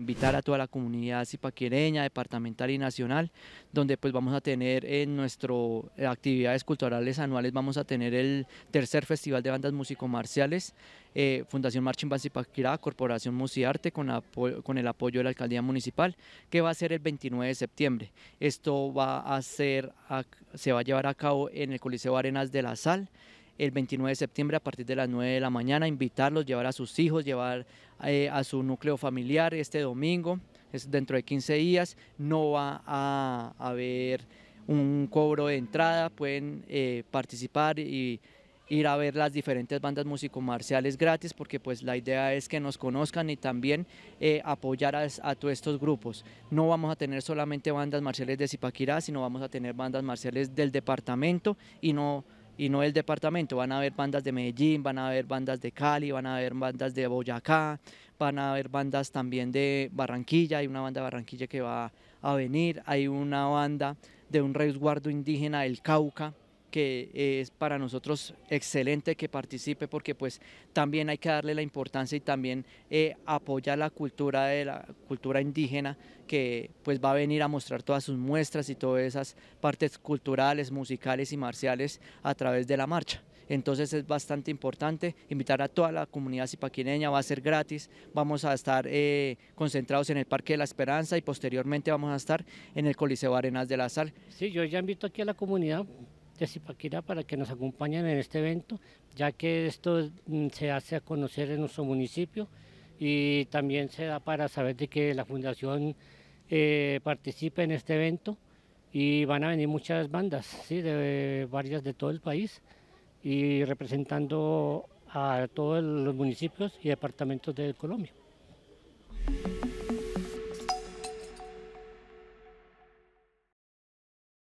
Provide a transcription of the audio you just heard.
invitar a toda la comunidad zipaquireña, departamental y nacional, donde pues vamos a tener en nuestras eh, actividades culturales anuales, vamos a tener el tercer Festival de Bandas Músico-Marciales, eh, Fundación Marcha Band Corporación Musiarte, con, con el apoyo de la Alcaldía Municipal, que va a ser el 29 de septiembre. Esto va a se va a llevar a cabo en el Coliseo Arenas de la Sal, el 29 de septiembre a partir de las 9 de la mañana, invitarlos, llevar a sus hijos, llevar eh, a su núcleo familiar este domingo, es dentro de 15 días, no va a, haber un cobro de entrada, pueden eh, participar y ir a ver las diferentes bandas músico-marciales gratis, porque pues la idea es que nos conozcan y también eh, apoyar a, a, todos estos grupos. No vamos a tener solamente bandas marciales de Zipaquirá, sino vamos a tener bandas marciales del departamento y no y no el departamento. Van a haber bandas de Medellín, van a haber bandas de Cali, van a haber bandas de Boyacá, van a haber bandas también de Barranquilla, hay una banda de Barranquilla que va a venir, hay una banda de un resguardo indígena del Cauca que eh, es para nosotros excelente que participe porque pues también hay que darle la importancia y también eh, apoyar la cultura de la cultura indígena que pues va a venir a mostrar todas sus muestras y todas esas partes culturales, musicales y marciales a través de la marcha. Entonces es bastante importante invitar a toda la comunidad zipaquineña, va a ser gratis, vamos a estar eh, concentrados en el Parque de la Esperanza y posteriormente vamos a estar en el Coliseo Arenas de la Sal. Sí, yo ya invito aquí a la comunidad de Zipaquirá para que nos acompañen en este evento, ya que esto mm, se hace a conocer en nuestro municipio y también se da para saber de que la fundación eh, participe en este evento y van a venir muchas bandas, de varias de todo el país y representando a todos los municipios y departamentos de Colombia.